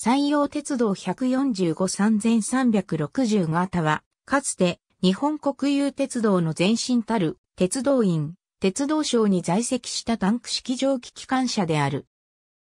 山陽鉄道145-3360型は、かつて日本国有鉄道の前身たる鉄道院、鉄道省に在籍したタンク式蒸気機関車である。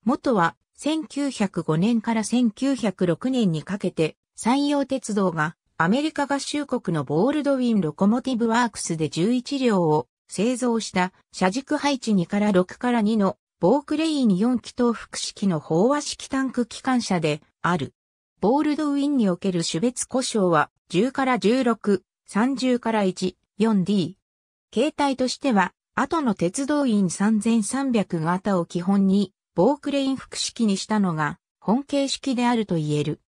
元は1905年から1906年にかけて山陽鉄道がアメリカ合衆国のボールドウィン・ロコモティブ・ワークスで11両を製造した車軸配置2から6から2のボークレイン4気筒複式の飽和式タンク機関車である。ボールドウィンにおける種別故障は10から16、30から1、4D。形態としては、後の鉄道員3300型を基本に、ボークレイン複式にしたのが、本形式であると言える。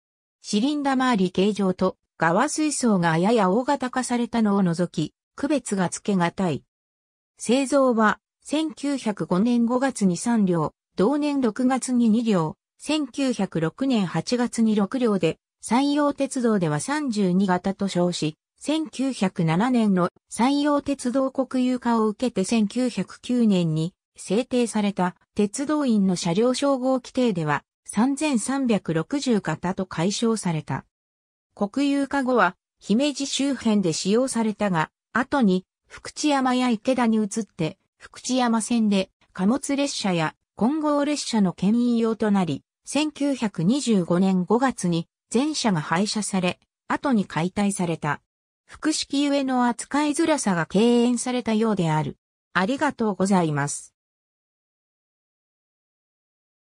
シリンダ周り形状と、側水槽がやや大型化されたのを除き、区別がつけがたい。製造は、1905年5月に3両、同年6月に2両、1906年8月に6両で、山陽鉄道では32型と称し、1907年の山陽鉄道国有化を受けて1909年に制定された鉄道員の車両称号規定では3360型と解消された。国有化後は姫路周辺で使用されたが、後に福知山や池田に移って福知山線で貨物列車や混合列車の牽引用となり、1925年5月に全車が廃車され、後に解体された。複式ゆえの扱いづらさが敬遠されたようである。ありがとうございます。